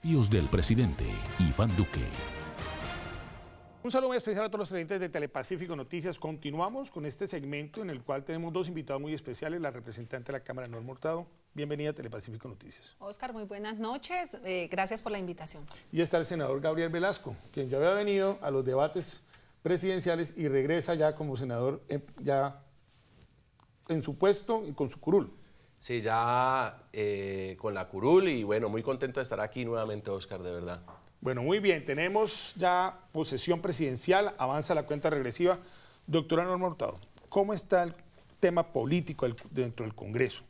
Fíos del presidente Iván Duque. Un saludo muy especial a todos los presentes de Telepacífico Noticias. Continuamos con este segmento en el cual tenemos dos invitados muy especiales, la representante de la Cámara Norma Mortado. Bienvenida a Telepacífico Noticias. Oscar, muy buenas noches. Eh, gracias por la invitación. Y está el senador Gabriel Velasco, quien ya había venido a los debates presidenciales y regresa ya como senador, eh, ya en su puesto y con su curul. Sí, ya eh, con la curul y bueno, muy contento de estar aquí nuevamente, Oscar, de verdad. Bueno, muy bien, tenemos ya posesión presidencial, avanza la cuenta regresiva. Doctora Norma Hurtado, ¿cómo está el tema político dentro del Congreso?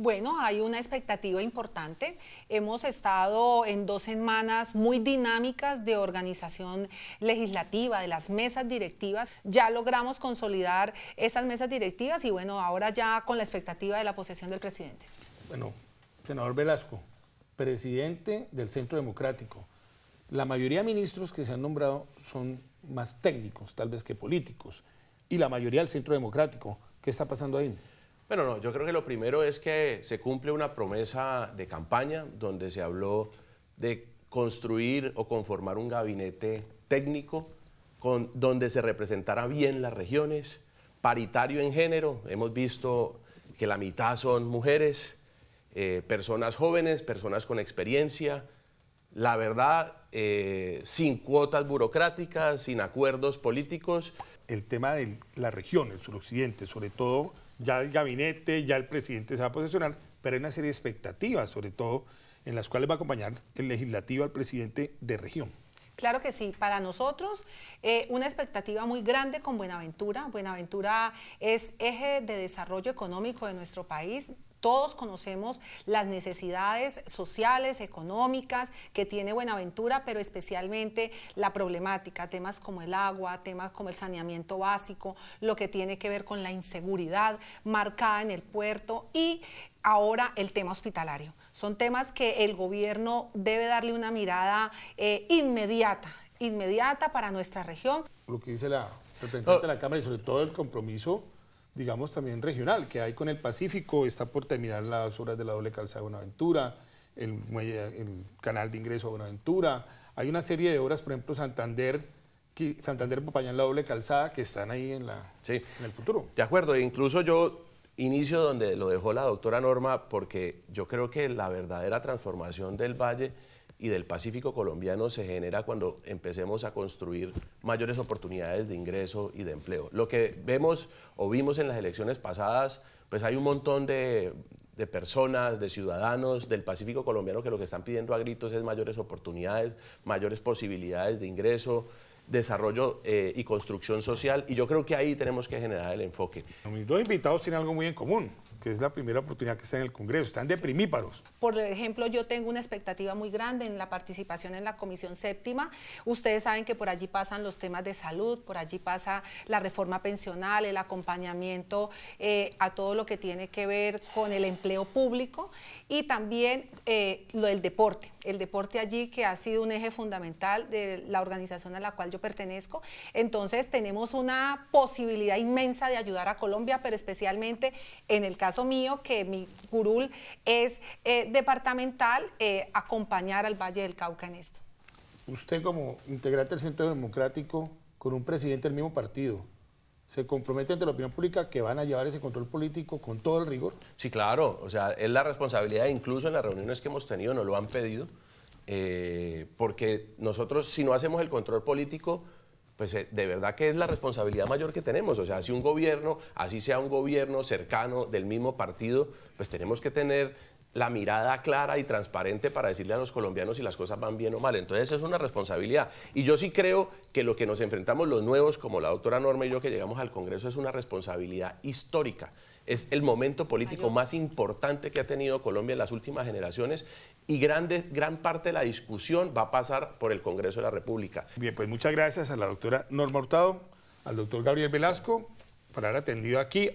Bueno, hay una expectativa importante. Hemos estado en dos semanas muy dinámicas de organización legislativa, de las mesas directivas. Ya logramos consolidar esas mesas directivas y bueno, ahora ya con la expectativa de la posesión del presidente. Bueno, senador Velasco, presidente del Centro Democrático. La mayoría de ministros que se han nombrado son más técnicos, tal vez que políticos, y la mayoría del Centro Democrático. ¿Qué está pasando ahí? Bueno, no, yo creo que lo primero es que se cumple una promesa de campaña donde se habló de construir o conformar un gabinete técnico con, donde se representara bien las regiones, paritario en género, hemos visto que la mitad son mujeres, eh, personas jóvenes, personas con experiencia, la verdad, eh, sin cuotas burocráticas, sin acuerdos políticos. El tema de la región, el suroccidente, sobre todo ya el gabinete, ya el presidente se va a posicionar, pero hay una serie de expectativas, sobre todo en las cuales va a acompañar el legislativo al presidente de región. Claro que sí, para nosotros eh, una expectativa muy grande con Buenaventura. Buenaventura es eje de desarrollo económico de nuestro país, todos conocemos las necesidades sociales, económicas que tiene Buenaventura, pero especialmente la problemática, temas como el agua, temas como el saneamiento básico, lo que tiene que ver con la inseguridad marcada en el puerto y ahora el tema hospitalario. Son temas que el gobierno debe darle una mirada eh, inmediata, inmediata para nuestra región. Lo que dice la representante de la Cámara y sobre todo el compromiso digamos, también regional que hay con el Pacífico. Está por terminar las obras de la doble calzada de Buenaventura, el, muelle, canal de ingreso a Buenaventura. Hay una serie de obras, por ejemplo, Santander. Santander, Popayán, la doble calzada, que están ahí en, la, en el futuro. De acuerdo, e incluso yo inicio donde lo dejó la doctora Norma, porque yo creo que la verdadera transformación del Valle y del Pacífico colombiano se genera cuando empecemos a construir mayores oportunidades de ingreso y de empleo. Lo que vemos o vimos en las elecciones pasadas, pues hay un montón de, de personas, de ciudadanos del Pacífico colombiano que lo que están pidiendo a gritos es mayores oportunidades, mayores posibilidades de ingreso, desarrollo eh, y construcción social, y yo creo que ahí tenemos que generar el enfoque. Mis dos invitados tienen algo muy en común que es la primera oportunidad que está en el Congreso, están deprimíparos. Por ejemplo, yo tengo una expectativa muy grande en la participación en la Comisión Séptima. Ustedes saben que por allí pasan los temas de salud, por allí pasa la reforma pensional, el acompañamiento eh, a todo lo que tiene que ver con el empleo público y también eh, lo del deporte. El deporte allí que ha sido un eje fundamental de la organización a la cual yo pertenezco. Entonces tenemos una posibilidad inmensa de ayudar a Colombia, pero especialmente en el caso caso mío, que mi curul es eh, departamental, eh, acompañar al Valle del Cauca en esto. Usted como integrante del Centro Democrático, con un presidente del mismo partido, se compromete ante la opinión pública que van a llevar ese control político con todo el rigor? Sí, claro, o sea, es la responsabilidad, incluso en las reuniones que hemos tenido, nos lo han pedido, eh, porque nosotros si no hacemos el control político, pues eh, de verdad que es la responsabilidad mayor que tenemos. O sea, si un gobierno, así sea un gobierno cercano del mismo partido, pues tenemos que tener la mirada clara y transparente para decirle a los colombianos si las cosas van bien o mal. Entonces es una responsabilidad. Y yo sí creo que lo que nos enfrentamos los nuevos, como la doctora Norma y yo que llegamos al Congreso, es una responsabilidad histórica es el momento político más importante que ha tenido Colombia en las últimas generaciones y gran parte de la discusión va a pasar por el Congreso de la República. Bien, pues muchas gracias a la doctora Norma Hurtado, al doctor Gabriel Velasco, por haber atendido aquí,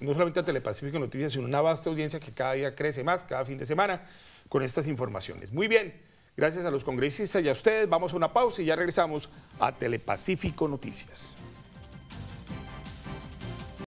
no solamente a Telepacífico Noticias, sino una vasta audiencia que cada día crece más, cada fin de semana, con estas informaciones. Muy bien, gracias a los congresistas y a ustedes. Vamos a una pausa y ya regresamos a Telepacífico Noticias.